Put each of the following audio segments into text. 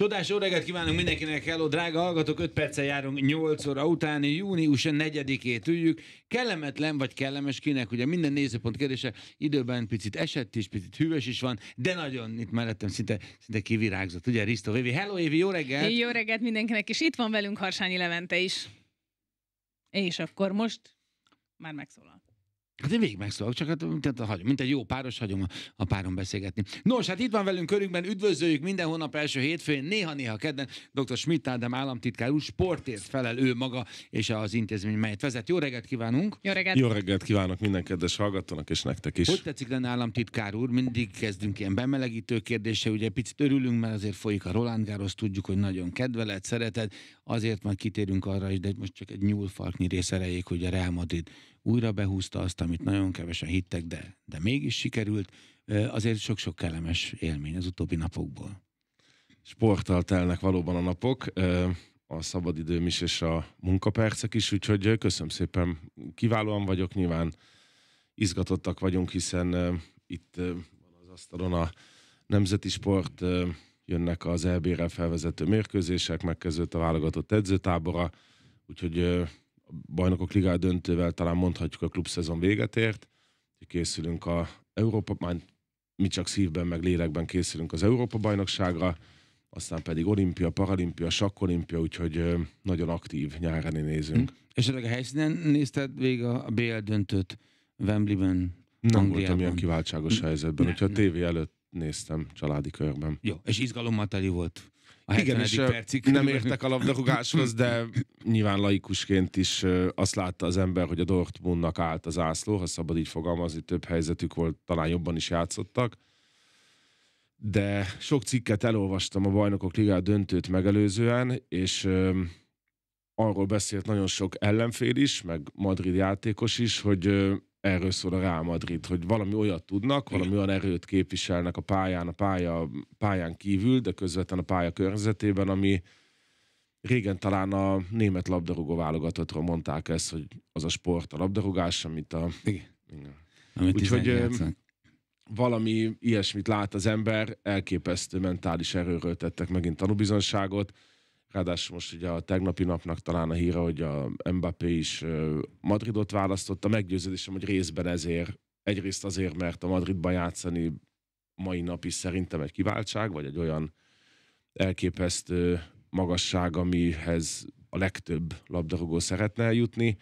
Csodás jó reggelt kívánunk mindenkinek, hello, drága hallgatók, 5 perccel járunk 8 óra után, június 4-ét üljük. Kellemetlen vagy kellemes kinek, ugye minden nézőpont kérdése időben picit esett is, picit hűvös is van, de nagyon itt mellettem szinte, szinte kivirágzott, ugye Risto Vévi Hello Évi, jó reggelt! Jó reggelt mindenkinek, és itt van velünk Harsányi Levente is. És akkor most már megszólal. Hát én végig megszólok, csak hát, mint, hagyom, mint egy jó páros hagyom a, a párom beszélgetni. Nos, hát itt van velünk körünkben, üdvözöljük minden hónap első hétfőn, néha-néha kedden dr. Schmidt Ádám államtitkár úr, sportért felel ő maga és az intézmény, melyet vezet. Jó reggelt kívánunk! Jó reggelt! Jó reggelt kívánok minden kedves hallgatónak és nektek is. Hogy tetszik lenne államtitkár úr? Mindig kezdünk ilyen bemelegítő kérdése, ugye picit örülünk, mert azért folyik a Roland Garros, tudjuk, hogy nagyon kedveled, szereted, azért már kitérünk arra is, de most csak egy nyúlfarknyi rész erejéig, hogy a Real Madrid újra behúzta azt, amit nagyon kevesen hittek, de, de mégis sikerült. Azért sok-sok kellemes élmény az utóbbi napokból. Sporttal telnek valóban a napok, a szabadidőm is és a munkapercek is, úgyhogy köszönöm szépen, kiválóan vagyok, nyilván izgatottak vagyunk, hiszen itt van az asztalon a nemzeti sport, jönnek az EB-re felvezető mérkőzések, megkezdődött a válogatott edzőtábora, úgyhogy bajnokok ligá döntővel talán mondhatjuk a klub szezon véget ért, készülünk a Európa, már mi csak szívben meg lélekben készülünk az Európa bajnokságra, aztán pedig olimpia, paralimpia, sakkolimpia, úgyhogy nagyon aktív nyáron nézünk. Hm. Esetleg a helyszínen nézted végig a BL döntőt Wembleyben, Nem Angliában. voltam ilyen kiváltságos helyzetben, ne, úgyhogy a tévé előtt néztem családi körben. Jó, és izgalommal teli volt a Igen, és percig. nem értek a labdarúgáshoz, de nyilván laikusként is azt látta az ember, hogy a Dortmundnak állt az ászló, ha szabad így fogalmazni, több helyzetük volt, talán jobban is játszottak. De sok cikket elolvastam a Bajnokok liga döntőt megelőzően, és arról beszélt nagyon sok ellenfél is, meg Madrid játékos is, hogy erről szól a Real Madrid, hogy valami olyat tudnak, valami olyan erőt képviselnek a pályán, a pálya, pályán kívül, de közvetlen a pálya környezetében, ami régen talán a német labdarúgó válogatottról mondták ezt, hogy az a sport a labdarúgás, amit a... Igen. igen. Amit Úgyhogy valami ilyesmit lát az ember, elképesztő mentális erőről tettek megint tanúbizonságot Ráadásul most ugye a tegnapi napnak talán a híra, hogy a Mbappé is Madridot választotta. Meggyőződésem, hogy részben ezért. Egyrészt azért, mert a Madridban játszani mai nap is szerintem egy kiváltság, vagy egy olyan elképesztő magasság, amihez a legtöbb labdarúgó szeretne eljutni,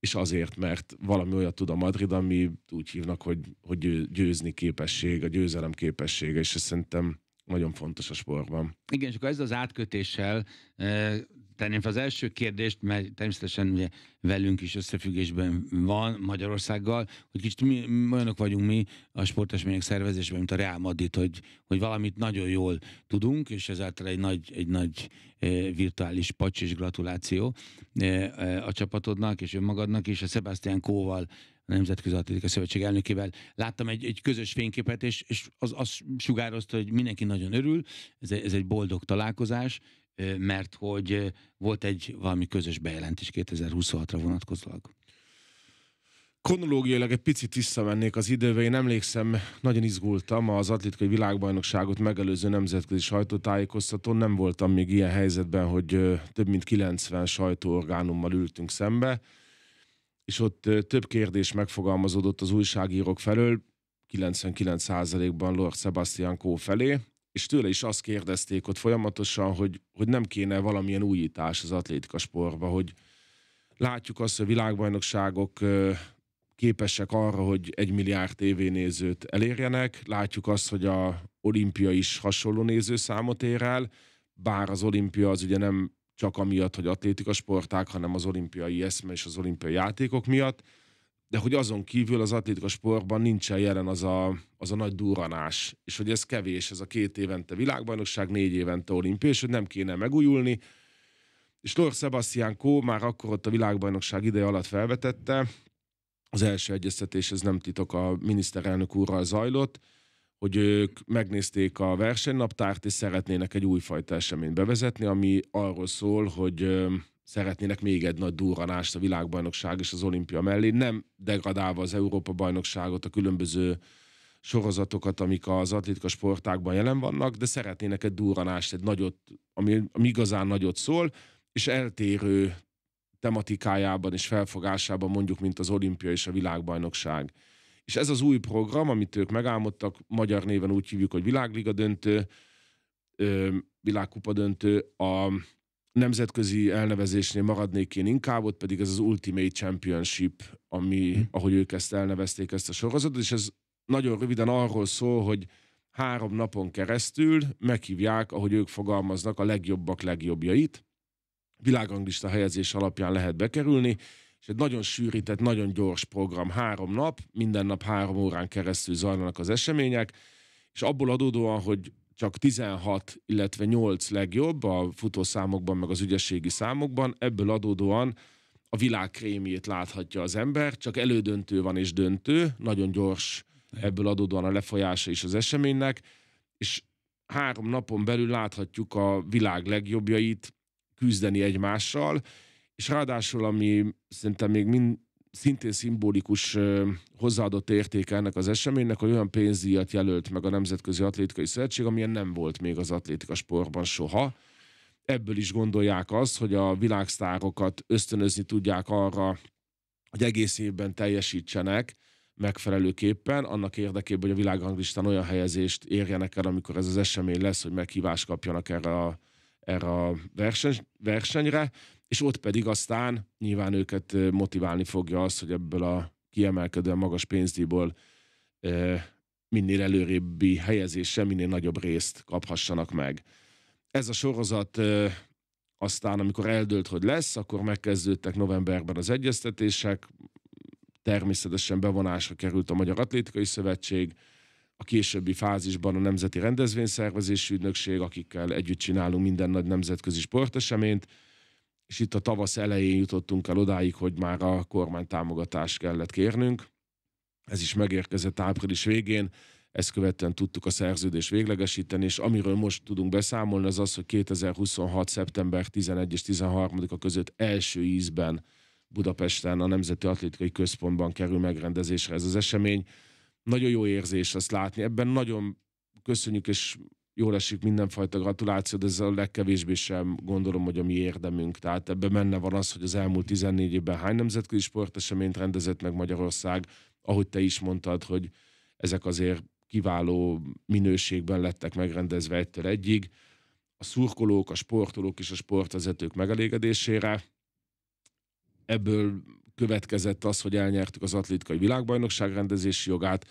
és azért, mert valami olyat tud a Madrid, ami úgy hívnak, hogy, hogy győzni képesség, a győzelem képessége, és szerintem nagyon fontos a sportban. Igen, és akkor az átkötéssel eh, tenném fel az első kérdést, mert természetesen ugye velünk is összefüggésben van Magyarországgal, hogy kicsit mi, olyanok vagyunk mi a sportesemények szervezésben, mint a Real Madrid, hogy, hogy valamit nagyon jól tudunk, és ezáltal egy nagy, egy nagy eh, virtuális pacs és gratuláció eh, a csapatodnak és önmagadnak is, a Sebastian Kóval a Nemzetközi Atlétika Szövetség elnökével láttam egy, egy közös fényképet, és, és az, az sugározta, hogy mindenki nagyon örül, ez, egy, ez egy boldog találkozás, mert hogy volt egy valami közös bejelentés 2026-ra vonatkozólag. Kronológiailag egy picit visszamennék az időbe. Én emlékszem, nagyon izgultam az atlétikai világbajnokságot megelőző nemzetközi sajtótájékoztatón. Nem voltam még ilyen helyzetben, hogy több mint 90 sajtóorgánummal ültünk szembe és ott több kérdés megfogalmazódott az újságírók felől, 99%-ban Lord Sebastian Kó felé, és tőle is azt kérdezték ott folyamatosan, hogy, hogy nem kéne valamilyen újítás az atlétika sportba, hogy látjuk azt, hogy a világbajnokságok képesek arra, hogy egy milliárd tévénézőt elérjenek, látjuk azt, hogy a olimpia is hasonló nézőszámot ér el, bár az olimpia az ugye nem csak amiatt, hogy atlétika sporták, hanem az olimpiai eszme és az olimpiai játékok miatt, de hogy azon kívül az atlétika sportban nincsen jelen az a, az a nagy durranás, és hogy ez kevés, ez a két évente világbajnokság, négy évente olimpia, és hogy nem kéne megújulni, és Lor Sebastian Kó már akkor ott a világbajnokság ideje alatt felvetette, az első egyeztetés, ez nem titok, a miniszterelnök úrral zajlott, hogy ők megnézték a versenynaptárt, és szeretnének egy újfajta eseményt bevezetni, ami arról szól, hogy szeretnének még egy nagy durranást a világbajnokság és az olimpia mellé, nem degradálva az Európa-bajnokságot, a különböző sorozatokat, amik az atlétika sportákban jelen vannak, de szeretnének egy durranást, egy nagyot, ami, ami igazán nagyot szól, és eltérő tematikájában és felfogásában mondjuk, mint az olimpia és a világbajnokság. És ez az új program, amit ők megálmodtak, magyar néven úgy hívjuk, hogy világliga döntő, világkupa döntő, a nemzetközi elnevezésnél maradnék én inkább, ott pedig ez az Ultimate Championship, ami, mm. ahogy ők ezt elnevezték, ezt a sorozatot, és ez nagyon röviden arról szól, hogy három napon keresztül meghívják, ahogy ők fogalmaznak, a legjobbak legjobbjait. Világanglista helyezés alapján lehet bekerülni, és egy nagyon sűrített, nagyon gyors program, három nap, minden nap három órán keresztül zajlanak az események, és abból adódóan, hogy csak 16, illetve 8 legjobb a futószámokban, meg az ügyességi számokban, ebből adódóan a világ krémjét láthatja az ember, csak elődöntő van és döntő, nagyon gyors ebből adódóan a lefolyása is az eseménynek, és három napon belül láthatjuk a világ legjobbjait küzdeni egymással, és ráadásul, ami szerintem még mind, szintén szimbolikus hozzáadott értéke ennek az eseménynek, hogy olyan pénzdíjat jelölt meg a Nemzetközi Atlétikai Szövetség, amilyen nem volt még az atlétika sportban soha. Ebből is gondolják azt, hogy a világsztárokat ösztönözni tudják arra, hogy egész évben teljesítsenek megfelelőképpen, annak érdekében, hogy a világranglistán olyan helyezést érjenek el, amikor ez az esemény lesz, hogy meghívást kapjanak erre a erre a verseny, versenyre, és ott pedig aztán nyilván őket motiválni fogja az, hogy ebből a kiemelkedően magas pénzdíjból minél előrébbi helyezése minél nagyobb részt kaphassanak meg. Ez a sorozat aztán, amikor eldőlt, hogy lesz, akkor megkezdődtek novemberben az egyeztetések, természetesen bevonásra került a Magyar Atlétikai Szövetség, a későbbi fázisban a Nemzeti Rendezvényszervezési Ügynökség, akikkel együtt csinálunk minden nagy nemzetközi sporteseményt, és itt a tavasz elején jutottunk el odáig, hogy már a kormány támogatást kellett kérnünk. Ez is megérkezett április végén, ezt követően tudtuk a szerződést véglegesíteni, és amiről most tudunk beszámolni, az az, hogy 2026. szeptember 11 és 13-a között első ízben Budapesten a Nemzeti Atlétikai Központban kerül megrendezésre ez az esemény. Nagyon jó érzés ezt látni. Ebben nagyon köszönjük, és jól esik mindenfajta gratuláció, de ez a legkevésbé sem gondolom, hogy a mi érdemünk. Tehát ebben menne van az, hogy az elmúlt 14 évben hány nemzetközi sporteseményt rendezett meg Magyarország, ahogy te is mondtad, hogy ezek azért kiváló minőségben lettek megrendezve egytől egyig. A szurkolók, a sportolók és a sportvezetők megelégedésére. Ebből következett az, hogy elnyertük az atlétikai világbajnokság rendezési jogát,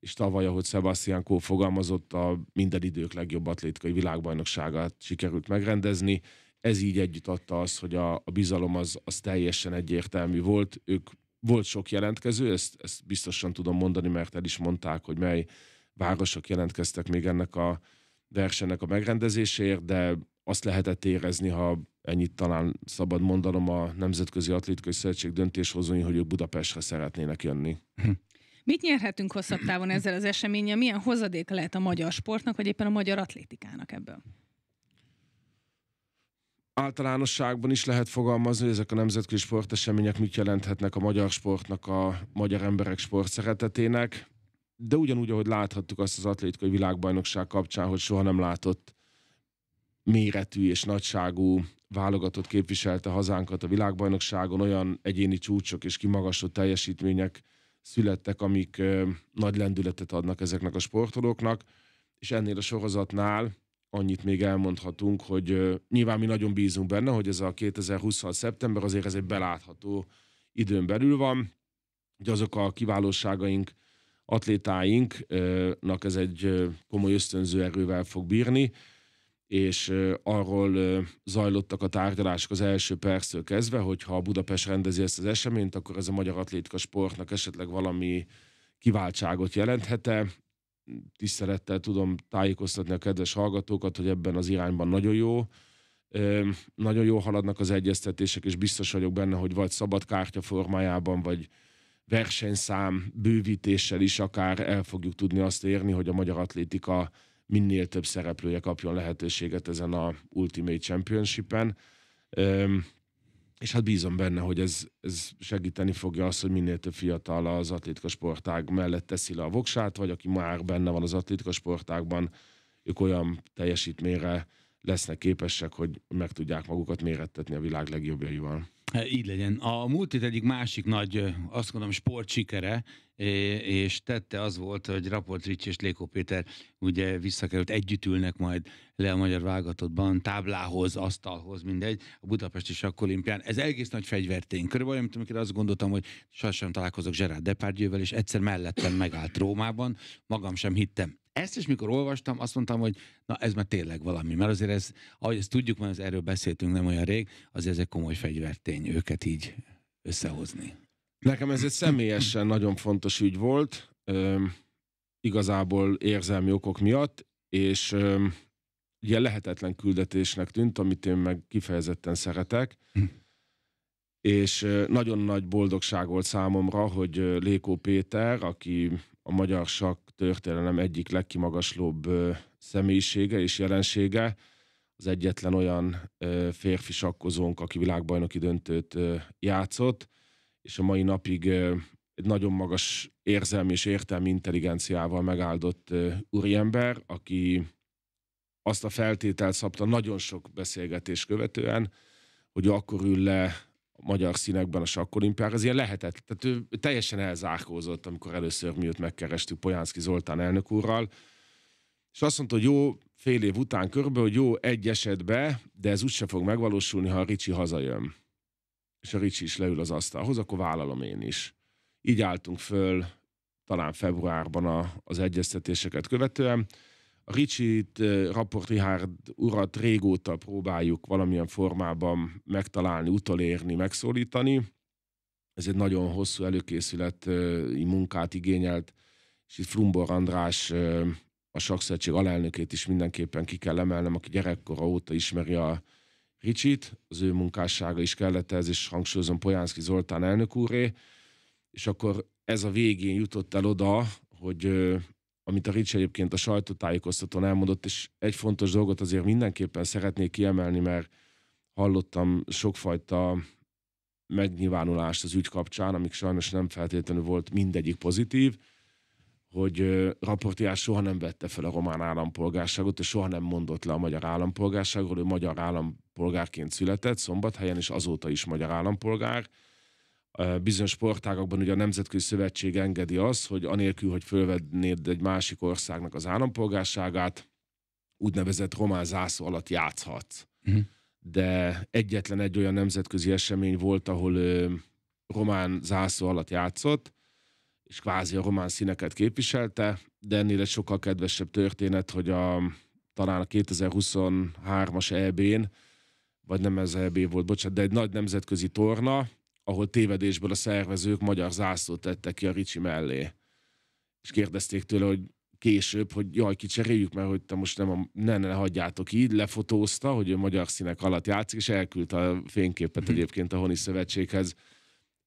és tavaly, ahogy Sebastian Kó fogalmazott, a minden idők legjobb atlétikai világbajnokságát sikerült megrendezni. Ez így együtt adta az, hogy a, a bizalom az, az teljesen egyértelmű volt. Ők volt sok jelentkező, ezt, ezt biztosan tudom mondani, mert el is mondták, hogy mely városok jelentkeztek még ennek a versenynek a megrendezéséért, de azt lehetett érezni, ha ennyit talán szabad mondanom a Nemzetközi Atlétikai Szövetség döntéshozói, hogy ők Budapestre szeretnének jönni. Hm. Mit nyerhetünk hosszabb távon ezzel az eseményen? Milyen hozadéka lehet a magyar sportnak, vagy éppen a magyar atlétikának ebből? Általánosságban is lehet fogalmazni, hogy ezek a nemzetközi sportesemények mit jelenthetnek a magyar sportnak, a magyar emberek sport szeretetének, de ugyanúgy, ahogy láthattuk azt az atlétikai világbajnokság kapcsán, hogy soha nem látott méretű és nagyságú válogatott képviselte hazánkat a világbajnokságon, olyan egyéni csúcsok és kimagasló teljesítmények születtek, amik ö, nagy lendületet adnak ezeknek a sportolóknak, és ennél a sorozatnál annyit még elmondhatunk, hogy ö, nyilván mi nagyon bízunk benne, hogy ez a 2026. szeptember azért ez egy belátható időn belül van, hogy azok a kiválóságaink, atlétáinknak ez egy komoly ösztönző erővel fog bírni, és arról zajlottak a tárgyalások az első perctől kezdve, hogy ha Budapest rendezi ezt az eseményt, akkor ez a magyar atlétika sportnak esetleg valami kiváltságot jelenthet-e. Tisztelettel tudom tájékoztatni a kedves hallgatókat, hogy ebben az irányban nagyon jó. Nagyon jól haladnak az egyeztetések, és biztos vagyok benne, hogy vagy szabad kártya formájában, vagy versenyszám bővítéssel is akár el fogjuk tudni azt érni, hogy a magyar atlétika minél több szereplője kapjon lehetőséget ezen a Ultimate Championship-en. És hát bízom benne, hogy ez, ez segíteni fogja azt, hogy minél több fiatal az atlétika sportág mellett teszi le a voksát, vagy aki már benne van az atlétika sportágban, ők olyan teljesítményre lesznek képesek, hogy meg tudják magukat mérettetni a világ legjobbjaival. Így legyen. A múlt hét egyik másik nagy, azt gondolom, sport sikere, és tette az volt, hogy Raport Ricsi és Lékó Péter ugye visszakerült, együtt ülnek majd le a magyar válogatottban, táblához, asztalhoz, mindegy, a budapesti sakkolimpián. Ez egész nagy fegyvertény. Körülbelül mint amikor azt gondoltam, hogy sohasem találkozok Gerard depardieu és egyszer mellettem megállt Rómában, magam sem hittem. Ezt is mikor olvastam, azt mondtam, hogy na ez már tényleg valami, mert azért ez, ahogy ezt tudjuk, mert az erről beszéltünk nem olyan rég, az ez egy komoly fegyvertény őket így összehozni. Nekem ez egy személyesen nagyon fontos ügy volt, üm, igazából érzelmi okok miatt, és üm, ugye lehetetlen küldetésnek tűnt, amit én meg kifejezetten szeretek, hm. és nagyon nagy boldogság volt számomra, hogy Lékó Péter, aki a magyar sakk történelem egyik legkimagaslóbb személyisége és jelensége. Az egyetlen olyan férfi sakkozónk, aki világbajnoki döntőt játszott, és a mai napig egy nagyon magas érzelmi és értelmi intelligenciával megáldott úriember, aki azt a feltételt szabta nagyon sok beszélgetés követően, hogy akkor ül le magyar színekben a sakkolimpiára, az ilyen lehetett, tehát ő teljesen elzárkózott, amikor először miért megkerestük Pojánszki Zoltán elnök úrral, és azt mondta, hogy jó, fél év után körbe, hogy jó, egy esetben, de ez úgyse fog megvalósulni, ha a Ricsi hazajön. És a Ricsi is leül az asztalhoz, akkor vállalom én is. Így álltunk föl talán februárban a, az egyeztetéseket követően, a Ricsit hárd urat régóta próbáljuk valamilyen formában megtalálni, utolérni, megszólítani. Ez egy nagyon hosszú előkészületi eh, munkát igényelt, és itt Frumbor András eh, a sakszertség alelnökét is mindenképpen ki kell emelnem, aki gyerekkora óta ismeri a Ricsit, az ő munkássága is kellett ez, és hangsúlyozom Pojánszki Zoltán elnök úré, és akkor ez a végén jutott el oda, hogy eh, amit a Rics egyébként a sajtótájékoztatón elmondott, és egy fontos dolgot azért mindenképpen szeretnék kiemelni, mert hallottam sokfajta megnyilvánulást az ügy kapcsán, amik sajnos nem feltétlenül volt mindegyik pozitív, hogy raportiás soha nem vette fel a román állampolgárságot, és soha nem mondott le a magyar állampolgárságról, ő magyar állampolgárként született szombathelyen, és azóta is magyar állampolgár bizonyos sportágokban ugye a Nemzetközi Szövetség engedi az, hogy anélkül, hogy fölvednéd egy másik országnak az állampolgárságát, úgynevezett román zászló alatt játszhatsz. Uh-huh. De egyetlen egy olyan nemzetközi esemény volt, ahol ö, román zászló alatt játszott, és kvázi a román színeket képviselte, de ennél egy sokkal kedvesebb történet, hogy a, talán a 2023-as EB-n, vagy nem ez EB volt, bocsánat, de egy nagy nemzetközi torna, ahol tévedésből a szervezők magyar zászlót tettek ki a Ricsi mellé. És kérdezték tőle, hogy később, hogy jaj, kicseréljük, mert hogy te most nem, a, ne, ne hagyjátok így, lefotózta, hogy ő magyar színek alatt játszik, és elküldte a fényképet hmm. egyébként a Honi Szövetséghez.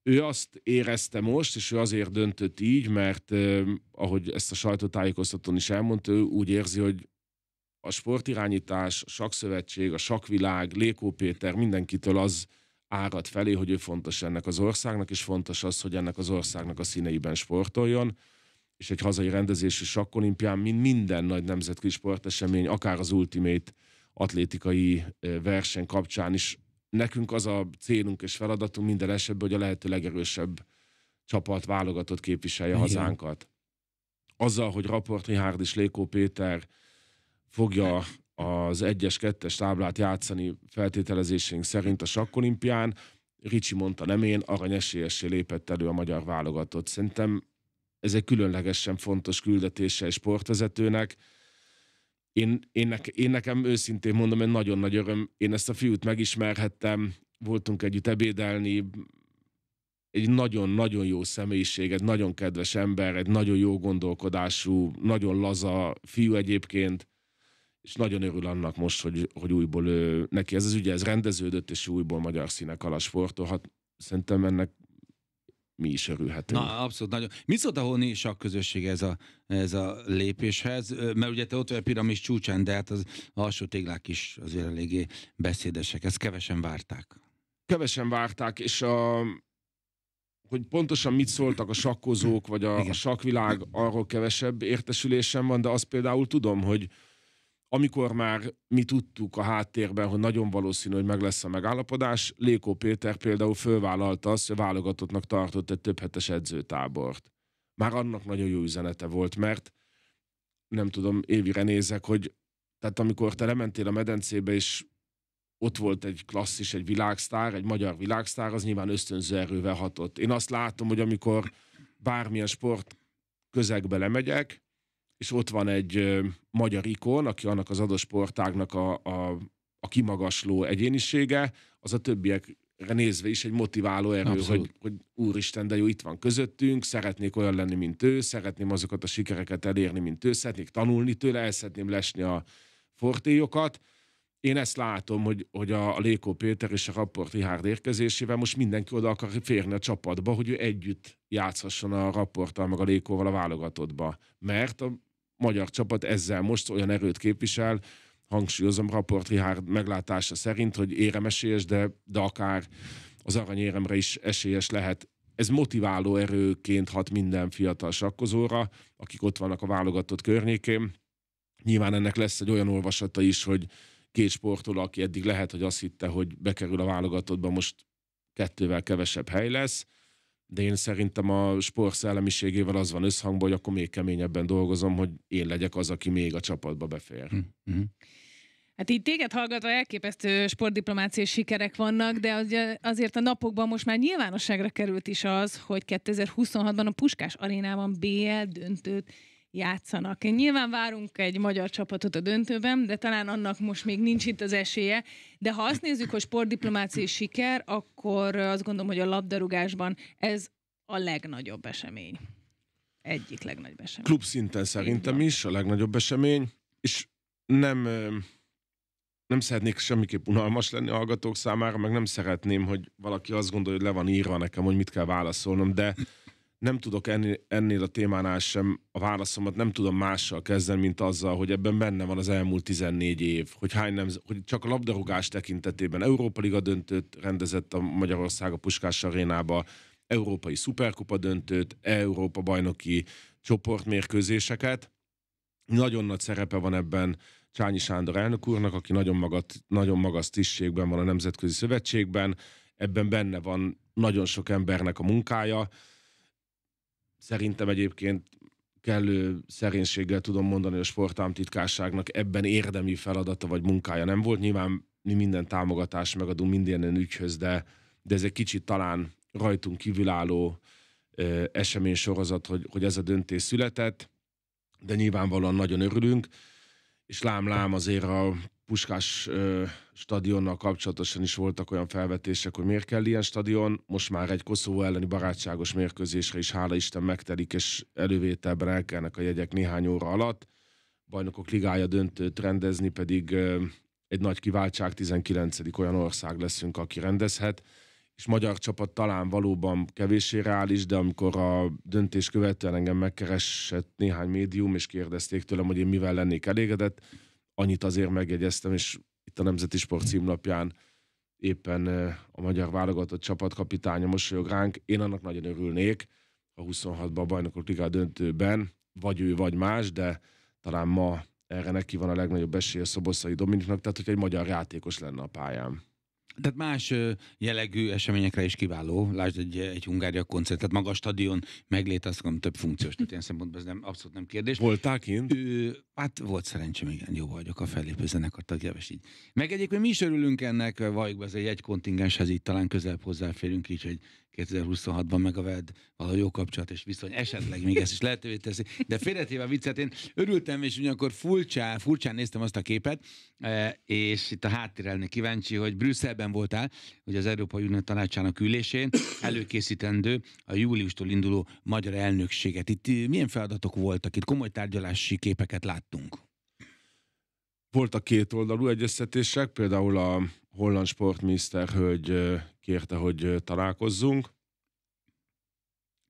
Ő azt érezte most, és ő azért döntött így, mert eh, ahogy ezt a sajtótájékoztatón is elmondta, ő úgy érzi, hogy a sportirányítás, a sakszövetség, a sakvilág, Lékó Péter, mindenkitől az árad felé, hogy ő fontos ennek az országnak, és fontos az, hogy ennek az országnak a színeiben sportoljon és egy hazai rendezésű sakkolimpián, mint minden nagy nemzetközi sportesemény, akár az Ultimate atlétikai verseny kapcsán is. Nekünk az a célunk és feladatunk minden esetben, hogy a lehető legerősebb csapat válogatott képviselje Igen. hazánkat. Azzal, hogy Raport Mihárd és Lékó Péter fogja hát, az egyes kettes táblát játszani feltételezésénk szerint a sakkolimpián. Ricsi mondta nem én, arany esélyessé lépett elő a magyar válogatott. Szerintem ez egy különlegesen fontos küldetése egy sportvezetőnek. Én, én, ne, én nekem őszintén mondom, egy nagyon nagy öröm. Én ezt a fiút megismerhettem, voltunk együtt ebédelni, egy nagyon-nagyon jó személyiség, egy nagyon kedves ember, egy nagyon jó gondolkodású, nagyon laza fiú egyébként, és nagyon örül annak most, hogy, hogy újból ő, neki ez az ügye, ez rendeződött, és újból magyar színek alas sportolhat. Szerintem ennek mi is örülhetünk. Na, abszolút nagyon. Mi szólt a honi közösség ez a, ez a lépéshez? Mert ugye te ott vagy a piramis csúcsán, de hát az alsó téglák is azért eléggé beszédesek. Ezt kevesen várták. Kevesen várták, és a, hogy pontosan mit szóltak a sakkozók, vagy a, a sakvilág, arról kevesebb értesülésem van, de azt például tudom, hogy amikor már mi tudtuk a háttérben, hogy nagyon valószínű, hogy meg lesz a megállapodás, Lékó Péter például fölvállalta azt, hogy a válogatottnak tartott egy több hetes edzőtábort. Már annak nagyon jó üzenete volt, mert nem tudom, évire nézek, hogy tehát amikor te lementél a medencébe, és ott volt egy klasszis, egy világsztár, egy magyar világsztár, az nyilván ösztönző erővel hatott. Én azt látom, hogy amikor bármilyen sport közegbe lemegyek, és ott van egy magyar ikon, aki annak az adott sportágnak a, a, a kimagasló egyénisége, az a többiek nézve is egy motiváló erő, hogy, hogy úristen, de jó, itt van közöttünk, szeretnék olyan lenni, mint ő, szeretném azokat a sikereket elérni, mint ő, szeretnék tanulni tőle, el szeretném lesni a fortéjokat. Én ezt látom, hogy, hogy a Lékó Péter és a Rapport Rihárd érkezésével most mindenki oda akar férni a csapatba, hogy ő együtt játszhasson a Rapporttal meg a Lékóval a válogatottba. Mert a magyar csapat ezzel most olyan erőt képvisel, hangsúlyozom, Raport Rihárd meglátása szerint, hogy éremesélyes, de, de akár az aranyéremre is esélyes lehet. Ez motiváló erőként hat minden fiatal sakkozóra, akik ott vannak a válogatott környékén. Nyilván ennek lesz egy olyan olvasata is, hogy két sportoló, aki eddig lehet, hogy azt hitte, hogy bekerül a válogatottba, most kettővel kevesebb hely lesz, de én szerintem a sport szellemiségével az van összhangban, hogy akkor még keményebben dolgozom, hogy én legyek az, aki még a csapatba befér. Mm-hmm. Hát így téged hallgatva elképesztő sportdiplomáciai sikerek vannak, de azért a napokban most már nyilvánosságra került is az, hogy 2026-ban a Puskás Arénában BL döntőt játszanak. Én Nyilván várunk egy magyar csapatot a döntőben, de talán annak most még nincs itt az esélye. De ha azt nézzük, hogy sportdiplomáciai siker, akkor azt gondolom, hogy a labdarúgásban ez a legnagyobb esemény. Egyik legnagyobb esemény. Klub szinten szerintem is a legnagyobb esemény, és nem nem szeretnék semmiképp unalmas lenni a hallgatók számára, meg nem szeretném, hogy valaki azt gondolja, hogy le van írva nekem, hogy mit kell válaszolnom, de nem tudok ennél, ennél a témánál sem a válaszomat, nem tudom mással kezdeni, mint azzal, hogy ebben benne van az elmúlt 14 év, hogy, hány nem, hogy csak a labdarúgás tekintetében Európa Liga döntőt rendezett a Magyarország a Puskás arénába, Európai Szuperkupa döntőt, Európa bajnoki csoportmérkőzéseket. Nagyon nagy szerepe van ebben Csányi Sándor elnök úrnak, aki nagyon, magat, nagyon magas tisztségben van a Nemzetközi Szövetségben. Ebben benne van nagyon sok embernek a munkája szerintem egyébként kellő szerénységgel tudom mondani, hogy a sportám titkárságnak ebben érdemi feladata vagy munkája nem volt. Nyilván mi minden támogatást megadunk minden ügyhöz, de, de ez egy kicsit talán rajtunk kívülálló ö, esemény sorozat, hogy, hogy ez a döntés született, de nyilvánvalóan nagyon örülünk, és lám-lám azért a Puskás ö, stadionnal kapcsolatosan is voltak olyan felvetések, hogy miért kell ilyen stadion. Most már egy Koszovó elleni barátságos mérkőzésre is hála Isten megtelik, és elővételben elkelnek a jegyek néhány óra alatt. Bajnokok ligája döntőt rendezni pedig ö, egy nagy kiváltság, 19. olyan ország leszünk, aki rendezhet és magyar csapat talán valóban kevésé reális, de amikor a döntés követően engem megkeresett néhány médium, és kérdezték tőlem, hogy én mivel lennék elégedett, annyit azért megjegyeztem, és itt a Nemzeti Sport címlapján éppen a magyar válogatott csapatkapitánya mosolyog ránk. Én annak nagyon örülnék, a 26-ban a bajnokok ligá döntőben, vagy ő, vagy más, de talán ma erre neki van a legnagyobb esélye Szoboszai Dominiknak, tehát hogy egy magyar játékos lenne a pályán. Tehát más jellegű eseményekre is kiváló. Lásd egy, egy Hungária koncert, tehát magas stadion meglét, azt mondom, több funkciós, tehát ilyen szempontból ez nem, abszolút nem kérdés. Voltál kint? Ő, hát volt szerencsém, igen, jó vagyok a fellépő zenekar tagja, és így. Meg egyébként mi is örülünk ennek, valljuk be, ez egy kontingenshez így talán közelebb hozzáférünk, így, hogy 2026-ban meg a veled való jó kapcsolat és viszony esetleg még ezt is lehetővé teszi. De félretéve a viccet, én örültem, és ugyanakkor furcsán, furcsán néztem azt a képet, eh, és itt a háttérelni kíváncsi, hogy Brüsszelben voltál, hogy az Európai Unió tanácsának ülésén előkészítendő a júliustól induló magyar elnökséget. Itt eh, milyen feladatok voltak? Itt komoly tárgyalási képeket láttunk. Voltak két oldalú egyeztetések, például a holland sportminiszter hölgy kérte, hogy találkozzunk.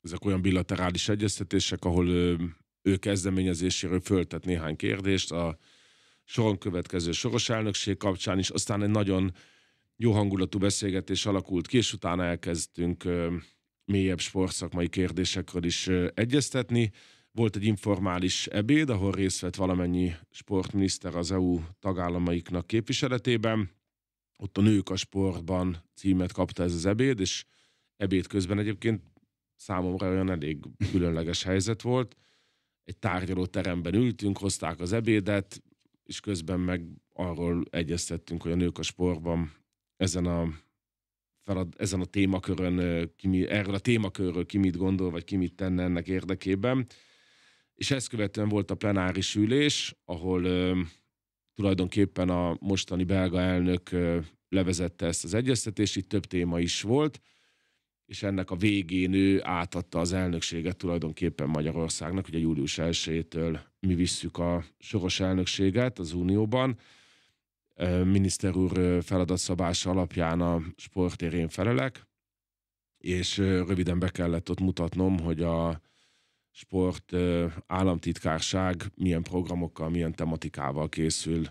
Ezek olyan bilaterális egyeztetések, ahol ő, ő kezdeményezéséről föltett néhány kérdést a soron következő soros elnökség kapcsán is, aztán egy nagyon jó hangulatú beszélgetés alakult ki, és utána elkezdtünk mélyebb sportszakmai kérdésekről is egyeztetni. Volt egy informális ebéd, ahol részt vett valamennyi sportminiszter az EU tagállamaiknak képviseletében ott a Nők a Sportban címet kapta ez az ebéd, és ebéd közben egyébként számomra olyan elég különleges helyzet volt. Egy tárgyaló teremben ültünk, hozták az ebédet, és közben meg arról egyeztettünk, hogy a Nők a Sportban ezen a, felad, ezen a témakörön, ki mi, erről a témakörről ki mit gondol, vagy ki mit tenne ennek érdekében. És ezt követően volt a plenáris ülés, ahol tulajdonképpen a mostani belga elnök levezette ezt az egyeztetést, itt több téma is volt, és ennek a végén ő átadta az elnökséget tulajdonképpen Magyarországnak, ugye július 1-től mi visszük a soros elnökséget az Unióban. Miniszter úr feladatszabása alapján a sportérén felelek, és röviden be kellett ott mutatnom, hogy a sport államtitkárság milyen programokkal, milyen tematikával készül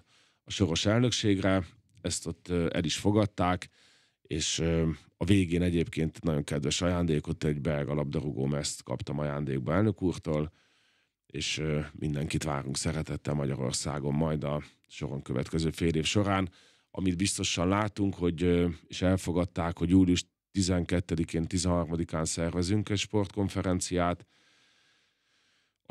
a soros elnökségre. Ezt ott el is fogadták, és a végén egyébként nagyon kedves ajándékot, egy belga labdarúgó ezt kaptam ajándékba elnök úrtól, és mindenkit várunk szeretettel Magyarországon majd a soron következő fél év során. Amit biztosan látunk, hogy, és elfogadták, hogy július 12-én, 13-án szervezünk egy sportkonferenciát,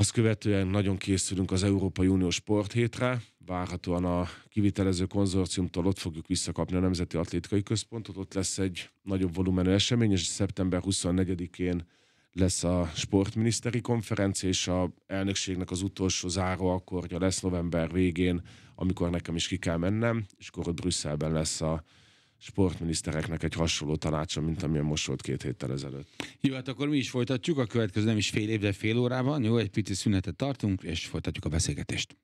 azt követően nagyon készülünk az Európai Unió sporthétre, várhatóan a kivitelező konzorciumtól ott fogjuk visszakapni a Nemzeti Atlétikai Központot, ott lesz egy nagyobb volumenű esemény, és szeptember 24-én lesz a sportminiszteri konferencia, és a elnökségnek az utolsó záró akkordja lesz november végén, amikor nekem is ki kell mennem, és akkor ott Brüsszelben lesz a sportminisztereknek egy hasonló tanácsa, mint amilyen most volt két héttel ezelőtt. Jó, hát akkor mi is folytatjuk a következő nem is fél év, de fél órában. Jó, egy pici szünetet tartunk, és folytatjuk a beszélgetést.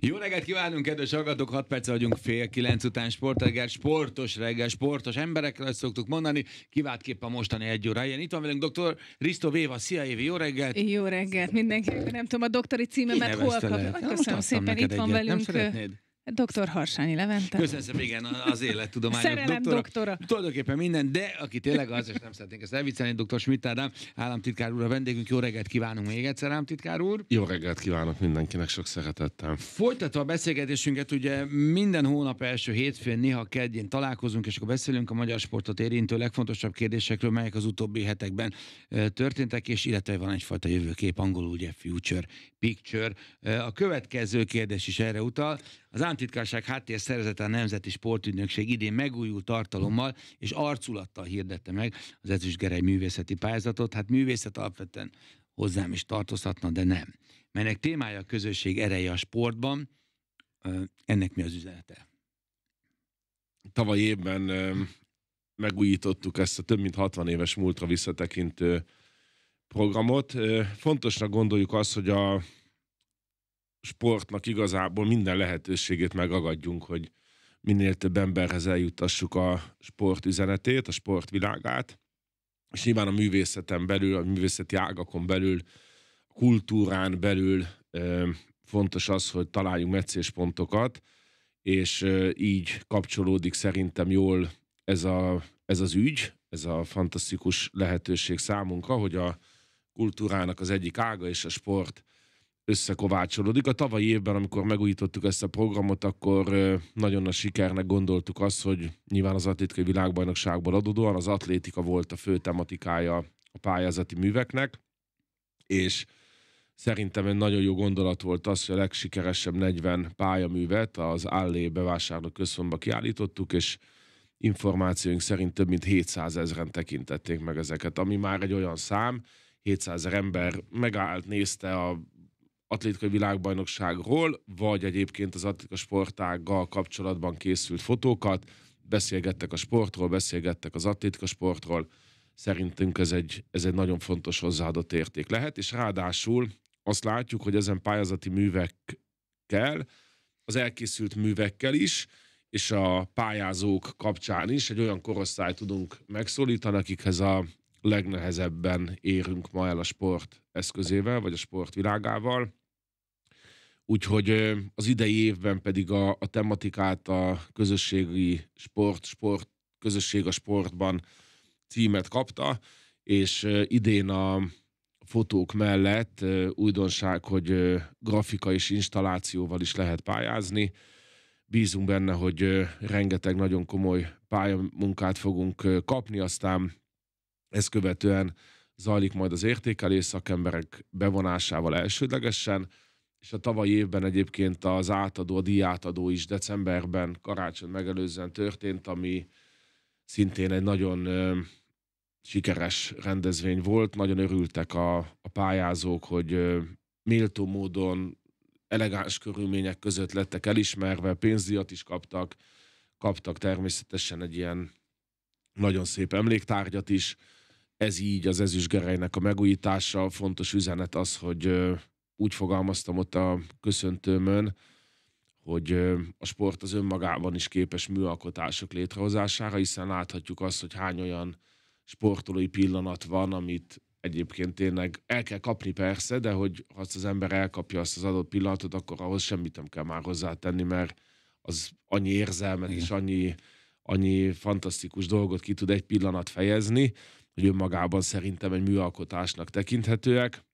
Jó reggelt kívánunk, kedves hallgatók! 6 perc vagyunk fél kilenc után sportreggel, sportos reggel, sportos emberekre szoktuk mondani, kiváltképp a mostani egy óra. Ilyen itt van velünk dr. Risto Véva, szia Évi, jó reggelt! Jó reggelt mindenkinek, nem tudom a doktori címemet hol kapja. Köszönöm szépen, itt van egyet. velünk. Nem Dr. Harsányi Levente. Köszönöm szépen, igen, az élettudományok Szerelem doktora. doktora. Tulajdonképpen minden, de aki tényleg az, és nem szeretnénk ezt elviccelni, dr. Schmidt Ádám, államtitkár úr a vendégünk. Jó reggelt kívánunk még egyszer, államtitkár úr. Jó reggelt kívánok mindenkinek, sok szeretettel. Folytatva a beszélgetésünket, ugye minden hónap első hétfőn, néha kedjén találkozunk, és akkor beszélünk a magyar sportot érintő legfontosabb kérdésekről, melyek az utóbbi hetekben történtek, és illetve van egyfajta jövőkép, angolul ugye future picture. A következő kérdés is erre utal. Az ántitkárság háttér szervezete a Nemzeti Sportügynökség idén megújult tartalommal és arculattal hirdette meg az Ezüstgerej művészeti pályázatot. Hát művészet alapvetően hozzám is tartozhatna, de nem. Melynek témája a közösség ereje a sportban. Ennek mi az üzenete? Tavaly évben megújítottuk ezt a több mint 60 éves múltra visszatekintő programot. Fontosnak gondoljuk azt, hogy a sportnak igazából minden lehetőségét megagadjunk, hogy minél több emberhez eljutassuk a sport üzenetét, a sportvilágát, és nyilván a művészeten belül, a művészeti ágakon belül, a kultúrán belül fontos az, hogy találjunk meccéspontokat, és így kapcsolódik szerintem jól ez, a, ez az ügy, ez a fantasztikus lehetőség számunkra, hogy a kultúrának az egyik ága és a sport összekovácsolódik. A tavalyi évben, amikor megújítottuk ezt a programot, akkor nagyon a sikernek gondoltuk azt, hogy nyilván az atlétikai világbajnokságból adódóan az atlétika volt a fő tematikája a pályázati műveknek, és szerintem egy nagyon jó gondolat volt az, hogy a legsikeresebb 40 pályaművet az Allé bevásárló központba kiállítottuk, és információink szerint több mint 700 ezeren tekintették meg ezeket, ami már egy olyan szám, 700 ezer ember megállt, nézte a atlétikai világbajnokságról, vagy egyébként az atlétika sportággal kapcsolatban készült fotókat, beszélgettek a sportról, beszélgettek az atlétika sportról, szerintünk ez egy, ez egy nagyon fontos hozzáadott érték lehet, és ráadásul azt látjuk, hogy ezen pályázati művekkel, az elkészült művekkel is, és a pályázók kapcsán is egy olyan korosztályt tudunk megszólítani, akikhez a legnehezebben érünk ma el a sport eszközével, vagy a sport világával. Úgyhogy az idei évben pedig a, a tematikát a közösségi sport, sport, közösség a sportban címet kapta, és idén a fotók mellett újdonság, hogy grafika és installációval is lehet pályázni. Bízunk benne, hogy rengeteg nagyon komoly pályamunkát fogunk kapni, aztán ezt követően zajlik majd az értékelés szakemberek bevonásával elsődlegesen, és a tavalyi évben egyébként az átadó, a díjátadó is decemberben, karácsony megelőzően történt, ami szintén egy nagyon ö, sikeres rendezvény volt. Nagyon örültek a, a pályázók, hogy ö, méltó módon, elegáns körülmények között lettek elismerve, pénzdíjat is kaptak, kaptak természetesen egy ilyen nagyon szép emléktárgyat is. Ez így az ezüstgerejnek a megújítása. Fontos üzenet az, hogy úgy fogalmaztam ott a köszöntőmön, hogy a sport az önmagában is képes műalkotások létrehozására, hiszen láthatjuk azt, hogy hány olyan sportolói pillanat van, amit egyébként tényleg el kell kapni persze, de hogy ha az ember elkapja azt az adott pillanatot, akkor ahhoz semmit nem kell már hozzátenni, mert az annyi érzelmet Igen. és annyi, annyi fantasztikus dolgot ki tud egy pillanat fejezni, hogy önmagában szerintem egy műalkotásnak tekinthetőek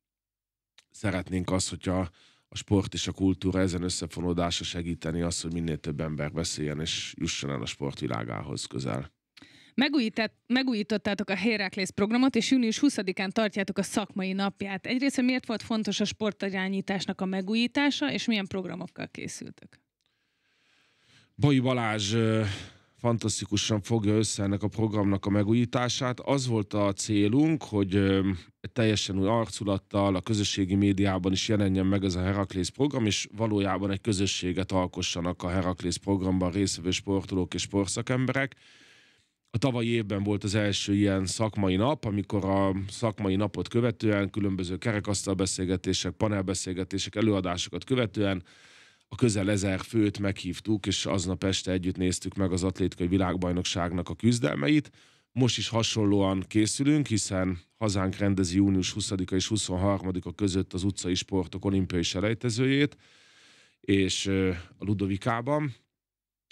szeretnénk azt, hogyha a sport és a kultúra ezen összefonódása segíteni azt, hogy minél több ember beszéljen és jusson el a sportvilágához közel. Megújített, megújítottátok a Héráklész programot, és június 20-án tartjátok a szakmai napját. Egyrészt, hogy miért volt fontos a sportirányításnak a megújítása, és milyen programokkal készültek? Bai Balázs fantasztikusan fogja össze ennek a programnak a megújítását. Az volt a célunk, hogy egy teljesen új arculattal a közösségi médiában is jelenjen meg ez a Heraklész program, és valójában egy közösséget alkossanak a Heraklész programban részvevő sportolók és sportszakemberek. A tavalyi évben volt az első ilyen szakmai nap, amikor a szakmai napot követően különböző kerekasztalbeszélgetések, panelbeszélgetések, előadásokat követően a közel ezer főt meghívtuk, és aznap este együtt néztük meg az atlétikai világbajnokságnak a küzdelmeit. Most is hasonlóan készülünk, hiszen hazánk rendezi június 20-a és 23-a között az utcai sportok olimpiai selejtezőjét, és a Ludovikában,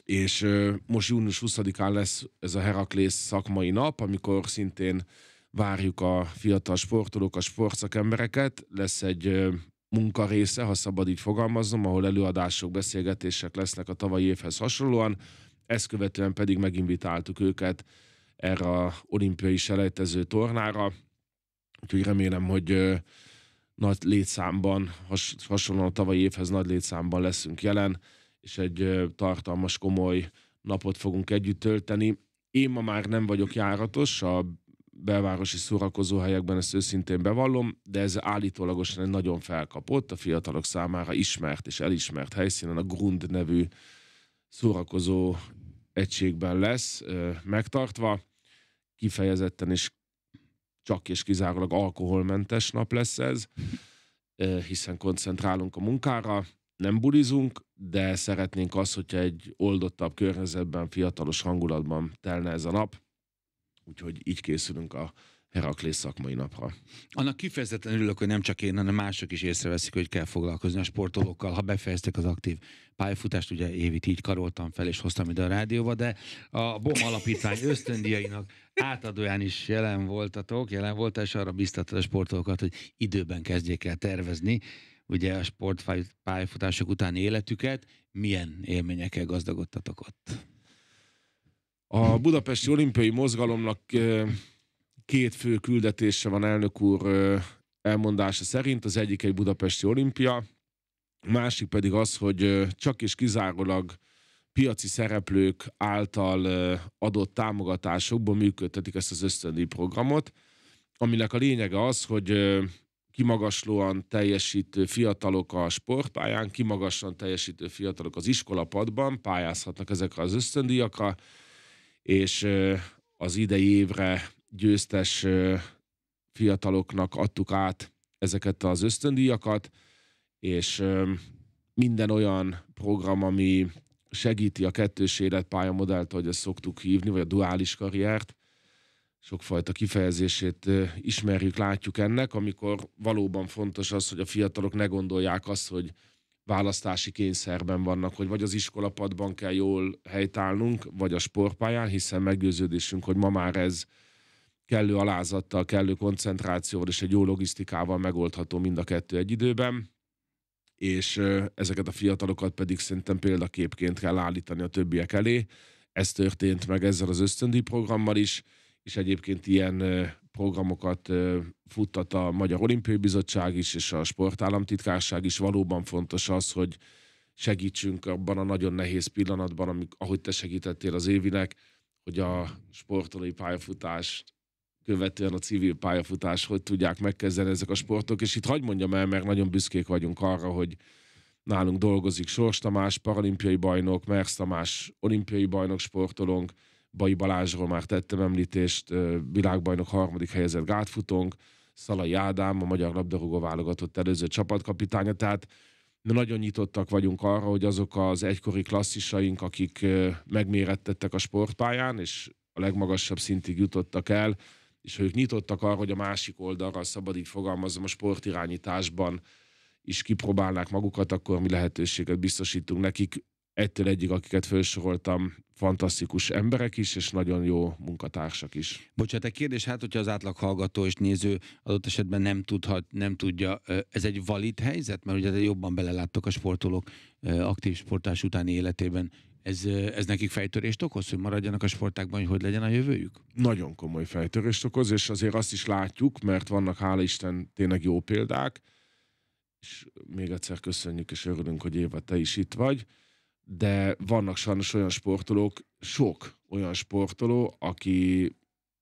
és most június 20-án lesz ez a Heraklész szakmai nap, amikor szintén várjuk a fiatal sportolók, a sportszakembereket. Lesz egy munka része, ha szabad így fogalmaznom, ahol előadások, beszélgetések lesznek a tavalyi évhez hasonlóan, ezt követően pedig meginvitáltuk őket erre a olimpiai selejtező tornára, úgyhogy remélem, hogy nagy létszámban, has, hasonlóan a tavalyi évhez nagy létszámban leszünk jelen, és egy tartalmas, komoly napot fogunk együtt tölteni. Én ma már nem vagyok járatos, a belvárosi szórakozóhelyekben, ezt őszintén bevallom, de ez állítólagosan egy nagyon felkapott, a fiatalok számára ismert és elismert helyszínen a Grund nevű szórakozó egységben lesz megtartva. Kifejezetten is csak és kizárólag alkoholmentes nap lesz ez, hiszen koncentrálunk a munkára, nem bulizunk, de szeretnénk azt, hogyha egy oldottabb környezetben, fiatalos hangulatban telne ez a nap. Úgyhogy így készülünk a Heraklész szakmai napra. Annak kifejezetten örülök, hogy nem csak én, hanem mások is észreveszik, hogy kell foglalkozni a sportolókkal. Ha befejeztek az aktív pályafutást, ugye évit így karoltam fel és hoztam ide a rádióba, de a BOM alapítvány ösztöndiainak átadóján is jelen voltatok, jelen volt, és arra biztatod a sportolókat, hogy időben kezdjék el tervezni, ugye a sportpályafutások utáni életüket, milyen élményekkel gazdagodtatok ott? A Budapesti Olimpiai Mozgalomnak két fő küldetése van elnök úr elmondása szerint. Az egyik egy Budapesti Olimpia, másik pedig az, hogy csak és kizárólag piaci szereplők által adott támogatásokból működtetik ezt az ösztöndi programot, aminek a lényege az, hogy kimagaslóan teljesítő fiatalok a sportpályán, kimagaslóan teljesítő fiatalok az iskolapadban pályázhatnak ezekre az ösztöndíjakra, és az idei évre győztes fiataloknak adtuk át ezeket az ösztöndíjakat, és minden olyan program, ami segíti a kettős életpályamodellt, ahogy ezt szoktuk hívni, vagy a duális karriert, sokfajta kifejezését ismerjük, látjuk ennek, amikor valóban fontos az, hogy a fiatalok ne gondolják azt, hogy választási kényszerben vannak, hogy vagy az iskolapadban kell jól helytállnunk, vagy a sportpályán, hiszen meggyőződésünk, hogy ma már ez kellő alázattal, kellő koncentrációval és egy jó logisztikával megoldható mind a kettő egy időben, és ezeket a fiatalokat pedig szerintem példaképként kell állítani a többiek elé. Ez történt meg ezzel az ösztöndi programmal is, és egyébként ilyen programokat futtat a Magyar Olimpiai Bizottság is, és a Sportállamtitkárság is. Valóban fontos az, hogy segítsünk abban a nagyon nehéz pillanatban, amik, ahogy te segítettél az évinek, hogy a sportolói pályafutás követően a civil pályafutás, hogy tudják megkezdeni ezek a sportok, és itt hagyd mondjam el, mert nagyon büszkék vagyunk arra, hogy nálunk dolgozik Sors Tamás, paralimpiai bajnok, Mersz Tamás, olimpiai bajnok sportolónk, Bai Balázsról már tettem említést, világbajnok harmadik helyezett gátfutónk, Szalai Ádám, a magyar labdarúgó válogatott előző csapatkapitánya, tehát nagyon nyitottak vagyunk arra, hogy azok az egykori klasszisaink, akik megmérettettek a sportpályán, és a legmagasabb szintig jutottak el, és ők nyitottak arra, hogy a másik oldalra, szabad így fogalmazom, a sportirányításban is kipróbálnák magukat, akkor mi lehetőséget biztosítunk nekik egytől egyik akiket felsoroltam, fantasztikus emberek is, és nagyon jó munkatársak is. Bocsánat, egy kérdés, hát hogyha az átlag hallgató és néző adott esetben nem tudhat, nem tudja, ez egy valid helyzet? Mert ugye jobban beleláttok a sportolók aktív sportás utáni életében. Ez, ez nekik fejtörést okoz, hogy maradjanak a sportákban, hogy hogy legyen a jövőjük? Nagyon komoly fejtörést okoz, és azért azt is látjuk, mert vannak hála Isten tényleg jó példák, és még egyszer köszönjük, és örülünk, hogy Éva, te is itt vagy de vannak sajnos olyan sportolók, sok olyan sportoló, aki,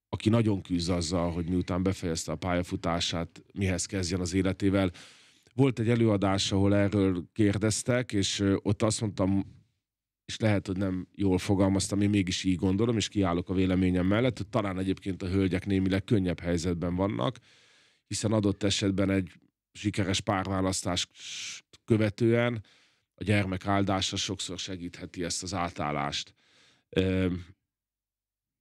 aki nagyon küzd azzal, hogy miután befejezte a pályafutását, mihez kezdjen az életével. Volt egy előadás, ahol erről kérdeztek, és ott azt mondtam, és lehet, hogy nem jól fogalmaztam, én mégis így gondolom, és kiállok a véleményem mellett, hogy talán egyébként a hölgyek némileg könnyebb helyzetben vannak, hiszen adott esetben egy sikeres párválasztást követően a gyermek áldása sokszor segítheti ezt az átállást.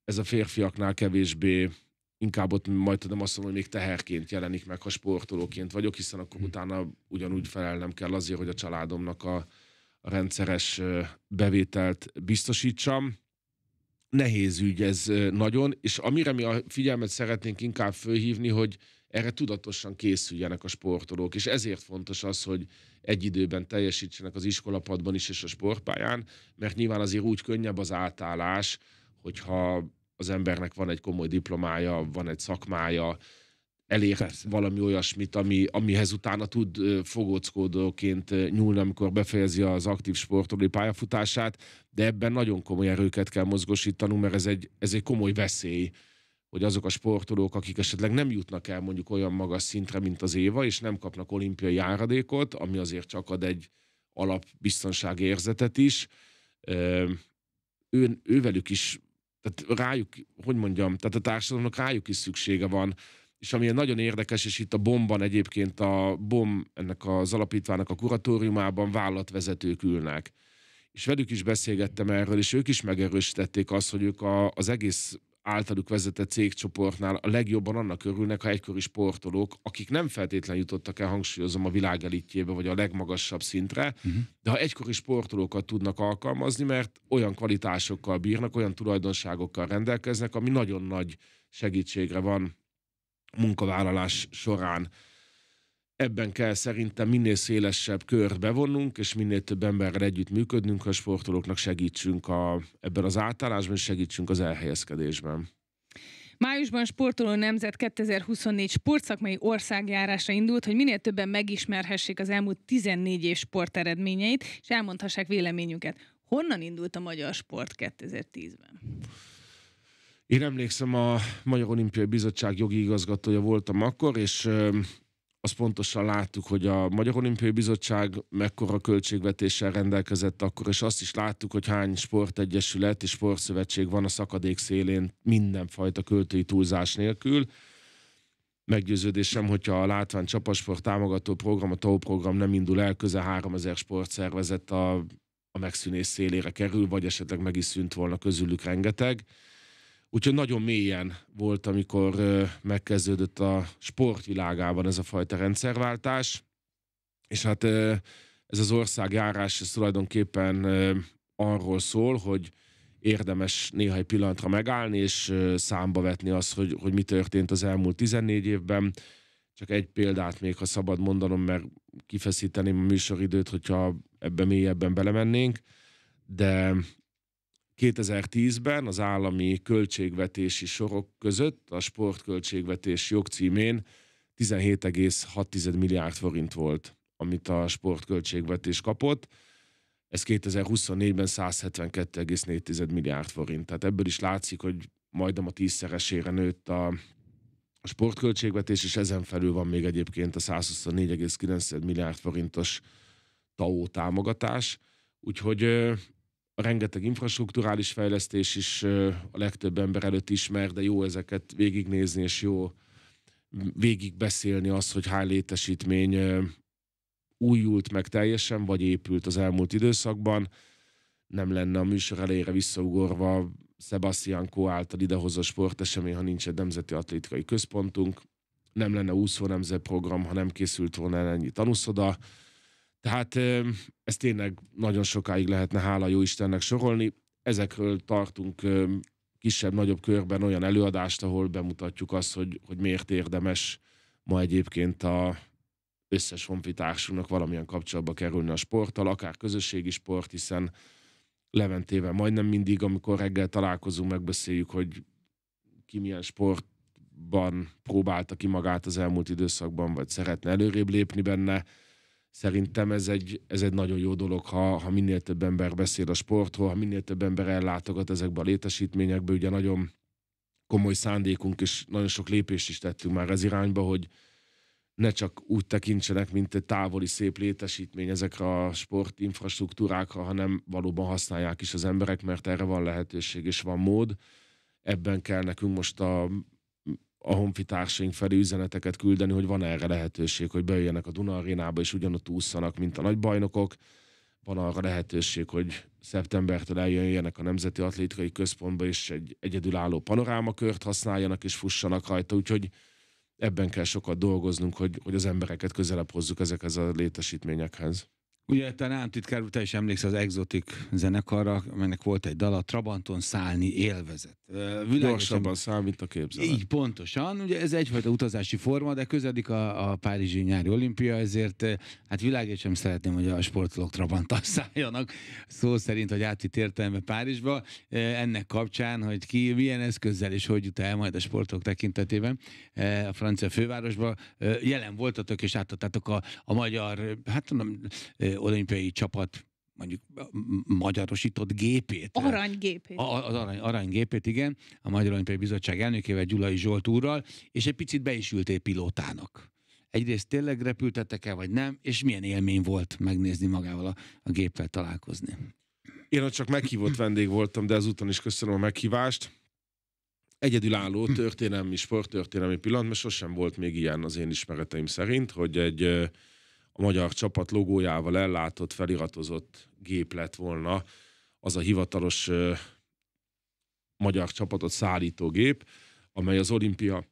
Ez a férfiaknál kevésbé, inkább ott majd tudom azt mondani, hogy még teherként jelenik meg, ha sportolóként vagyok, hiszen akkor hm. utána ugyanúgy felelnem kell azért, hogy a családomnak a, a rendszeres bevételt biztosítsam. Nehéz ügy ez nagyon, és amire mi a figyelmet szeretnénk inkább fölhívni, hogy erre tudatosan készüljenek a sportolók, és ezért fontos az, hogy egy időben teljesítsenek az iskolapadban is és a sportpályán, mert nyilván azért úgy könnyebb az átállás, hogyha az embernek van egy komoly diplomája, van egy szakmája, elér Persze. valami olyasmit, ami, amihez utána tud fogóckódóként nyúlni, amikor befejezi az aktív sportolói pályafutását, de ebben nagyon komoly erőket kell mozgosítanunk, mert ez egy, ez egy komoly veszély hogy azok a sportolók, akik esetleg nem jutnak el mondjuk olyan magas szintre, mint az Éva, és nem kapnak olimpiai áradékot, ami azért csak ad egy alapbiztonsági érzetet is, ő, ővelük is, tehát rájuk, hogy mondjam, tehát a társadalomnak rájuk is szüksége van, és ami nagyon érdekes, és itt a bomban egyébként a bom ennek az alapítványnak a kuratóriumában vállalatvezetők ülnek. És velük is beszélgettem erről, és ők is megerősítették azt, hogy ők a, az egész általuk vezetett cégcsoportnál a legjobban annak örülnek, ha egykori sportolók, akik nem feltétlenül jutottak el, hangsúlyozom, a világ elitjébe, vagy a legmagasabb szintre, uh-huh. de ha egykori sportolókat tudnak alkalmazni, mert olyan kvalitásokkal bírnak, olyan tulajdonságokkal rendelkeznek, ami nagyon nagy segítségre van munkavállalás során ebben kell szerintem minél szélesebb kör bevonnunk, és minél több emberrel együtt működnünk, a sportolóknak segítsünk a, ebben az átállásban, és segítsünk az elhelyezkedésben. Májusban Sportoló Nemzet 2024 sportszakmai országjárásra indult, hogy minél többen megismerhessék az elmúlt 14 év eredményeit és elmondhassák véleményüket. Honnan indult a magyar sport 2010-ben? Én emlékszem, a Magyar Olimpiai Bizottság jogi igazgatója voltam akkor, és azt pontosan láttuk, hogy a Magyar Olimpiai Bizottság mekkora költségvetéssel rendelkezett akkor, és azt is láttuk, hogy hány sportegyesület és sportszövetség van a szakadék szélén mindenfajta költői túlzás nélkül. Meggyőződésem, hogyha a látvány csapasport támogató program, a TAO program nem indul el, köze 3000 sportszervezet a, a megszűnés szélére kerül, vagy esetleg meg is szűnt volna közülük rengeteg Úgyhogy nagyon mélyen volt, amikor megkezdődött a sportvilágában ez a fajta rendszerváltás, és hát ez az ország járás ez tulajdonképpen arról szól, hogy érdemes néha egy pillanatra megállni, és számba vetni azt, hogy, hogy mi történt az elmúlt 14 évben. Csak egy példát még, ha szabad mondanom, mert kifeszíteném a műsoridőt, hogyha ebbe mélyebben belemennénk, de 2010-ben az állami költségvetési sorok között a sportköltségvetés jogcímén 17,6 milliárd forint volt, amit a sportköltségvetés kapott. Ez 2024-ben 172,4 milliárd forint. Tehát ebből is látszik, hogy majdnem a tízszeresére nőtt a a sportköltségvetés, és ezen felül van még egyébként a 124,9 milliárd forintos TAO támogatás. Úgyhogy rengeteg infrastruktúrális fejlesztés is a legtöbb ember előtt ismer, de jó ezeket végignézni, és jó végigbeszélni azt, hogy hány létesítmény újult meg teljesen, vagy épült az elmúlt időszakban. Nem lenne a műsor elejére visszaugorva Sebastian Kó által idehozott sportesemény, ha nincs egy nemzeti atlétikai központunk. Nem lenne úszó nemzetprogram, ha nem készült volna ennyi tanúszoda tehát ezt tényleg nagyon sokáig lehetne, hála jó Istennek sorolni. Ezekről tartunk kisebb-nagyobb körben olyan előadást, ahol bemutatjuk azt, hogy, hogy miért érdemes ma egyébként a összes honfitársunknak valamilyen kapcsolatba kerülni a sporttal, akár közösségi sport, hiszen Leventével majdnem mindig, amikor reggel találkozunk, megbeszéljük, hogy ki milyen sportban próbálta ki magát az elmúlt időszakban, vagy szeretne előrébb lépni benne Szerintem ez egy, ez egy nagyon jó dolog, ha, ha minél több ember beszél a sportról, ha minél több ember ellátogat ezekbe a létesítményekbe. Ugye nagyon komoly szándékunk, és nagyon sok lépést is tettünk már ez irányba, hogy ne csak úgy tekintsenek, mint egy távoli szép létesítmény ezekre a sportinfrastruktúrákra, hanem valóban használják is az emberek, mert erre van lehetőség és van mód. Ebben kell nekünk most a a honfitársaink felé üzeneteket küldeni, hogy van erre lehetőség, hogy bejöjjenek a Duna arénába, és ugyanott ússzanak, mint a nagybajnokok. Van arra lehetőség, hogy szeptembertől eljöjjenek a Nemzeti Atlétikai Központba, és egy egyedülálló panorámakört használjanak, és fussanak rajta. Úgyhogy ebben kell sokat dolgoznunk, hogy, hogy az embereket közelebb hozzuk ezekhez a létesítményekhez. Ugye te nem titkár te is emlékszel az Exotik zenekarra, aminek volt egy dala, Trabanton szállni élvezet. Világosan, Gyorsabban száll, mint a képzelet. Így pontosan, ugye ez egyfajta utazási forma, de közedik a, a Párizsi nyári olimpia, ezért hát világért sem szeretném, hogy a sportolók Trabanton szálljanak, szó szerint, hogy átvitt értelme Párizsba, ennek kapcsán, hogy ki milyen eszközzel és hogy jut el majd a sportok tekintetében a francia fővárosba. Jelen voltatok és átadtátok a, a magyar, hát tudom, olimpiai csapat mondjuk magyarosított gépét. Aranygépét. A, az arany, aranygépét, igen, a Magyar Olimpiai Bizottság elnökével, Gyulai Zsolt úrral, és egy picit be is ültél pilótának. Egyrészt tényleg repültetek el, vagy nem, és milyen élmény volt megnézni magával a, a géppel találkozni. Én ott csak meghívott vendég voltam, de ezúttal is köszönöm a meghívást. Egyedülálló hm. történelmi, sporttörténelmi pillanat, mert sosem volt még ilyen az én ismereteim szerint, hogy egy a magyar csapat logójával ellátott, feliratozott gép lett volna az a hivatalos ö, magyar csapatot szállító gép, amely az olimpia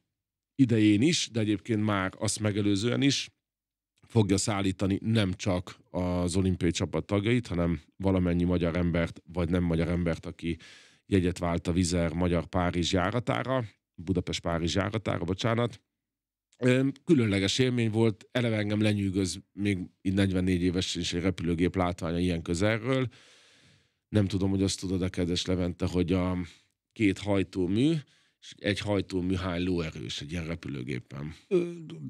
idején is, de egyébként már azt megelőzően is fogja szállítani nem csak az olimpiai csapat tagjait, hanem valamennyi magyar embert, vagy nem magyar embert, aki jegyet vált a Vizer magyar Párizs járatára, Budapest Párizs járatára, bocsánat, Különleges élmény volt, eleve engem lenyűgöz még 44 éves és egy repülőgép látványa ilyen közelről. Nem tudom, hogy azt tudod a kedves Levente, hogy a két hajtómű, és egy hajtómű hány lóerős egy ilyen repülőgépen?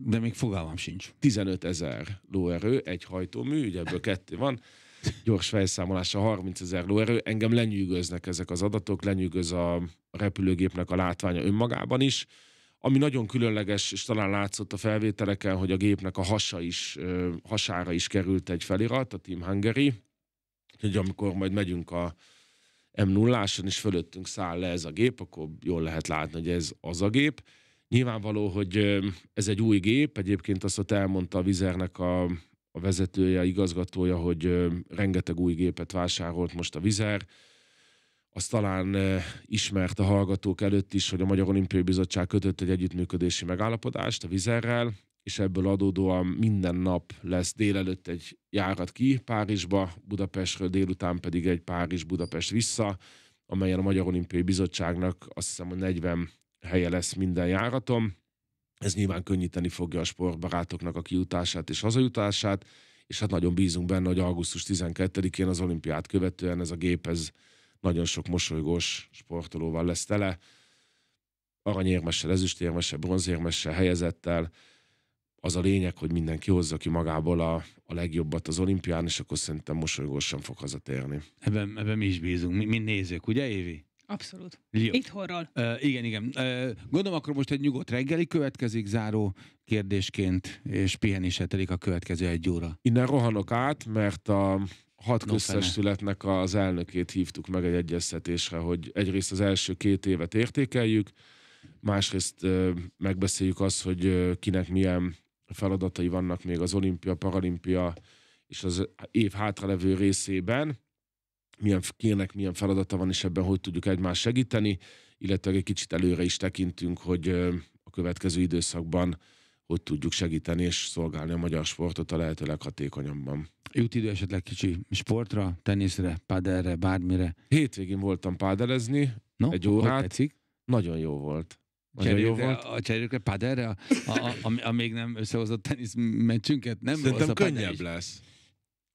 De még fogalmam sincs. 15 ezer lóerő, egy hajtómű, ugye ebből kettő van, gyors fejszámolása 30 ezer lóerő. Engem lenyűgöznek ezek az adatok, lenyűgöz a repülőgépnek a látványa önmagában is, ami nagyon különleges, és talán látszott a felvételeken, hogy a gépnek a hasa is, hasára is került egy felirat, a Team Hungary, hogy amikor majd megyünk a m 0 és fölöttünk száll le ez a gép, akkor jól lehet látni, hogy ez az a gép. Nyilvánvaló, hogy ez egy új gép, egyébként azt ott elmondta a vizernek a, a vezetője, a igazgatója, hogy rengeteg új gépet vásárolt most a vizer, az talán ismert a hallgatók előtt is, hogy a Magyar Olimpiai Bizottság kötött egy együttműködési megállapodást a vizerrel, és ebből adódóan minden nap lesz délelőtt egy járat ki Párizsba, Budapestről, délután pedig egy Párizs-Budapest vissza, amelyen a Magyar Olimpiai Bizottságnak azt hiszem, hogy 40 helye lesz minden járatom. Ez nyilván könnyíteni fogja a sportbarátoknak a kijutását és hazajutását, és hát nagyon bízunk benne, hogy augusztus 12-én az olimpiát követően ez a gép ez nagyon sok mosolygós sportolóval lesz tele, aranyérmessel, ezüstérmessel, bronzérmessel, helyezettel. Az a lényeg, hogy mindenki hozza ki magából a, a legjobbat az olimpián, és akkor szerintem mosolygósan fog hazatérni. Ebben, ebben mi is bízunk, mi, mi nézők, ugye Évi? Abszolút. Jó. Itthonról. Uh, igen, igen. Uh, gondolom akkor most egy nyugodt reggeli következik záró kérdésként, és pihenésre telik a következő egy óra. Innen rohanok át, mert a hat no köztestületnek az elnökét hívtuk meg egy egyeztetésre, hogy egyrészt az első két évet értékeljük, másrészt megbeszéljük azt, hogy kinek milyen feladatai vannak még az olimpia, paralimpia és az év hátralevő részében, milyen, kinek milyen feladata van, és ebben hogy tudjuk egymást segíteni, illetve egy kicsit előre is tekintünk, hogy a következő időszakban hogy tudjuk segíteni és szolgálni a magyar sportot a lehető leghatékonyabban. Jut idő esetleg kicsi sportra, teniszre, páderre, bármire? Hétvégén voltam páderezni. no, egy órát. Tetszik? Nagyon jó volt. Cserélre, jó volt. A cserélre, páderre, a, a, a, a, a, még nem összehozott tenisz meccsünket? Nem Szerintem könnyebb lesz.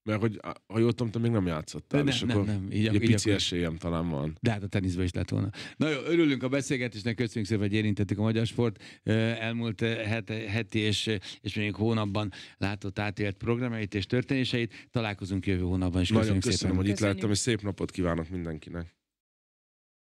Mert hogy, ha jól tudom, te még nem játszottál, nem, és nem, akkor nem, így, egy így pici akkor... esélyem talán van. De hát a teniszben is lett volna. Na jó, örülünk a beszélgetésnek, köszönjük szépen, hogy érintettük a magyar sport elmúlt heti, heti és, és még hónapban látott átélt programjait és történéseit. Találkozunk jövő hónapban, és köszönjük Nagyon köszönöm, szépen. hogy itt láttam, és szép napot kívánok mindenkinek.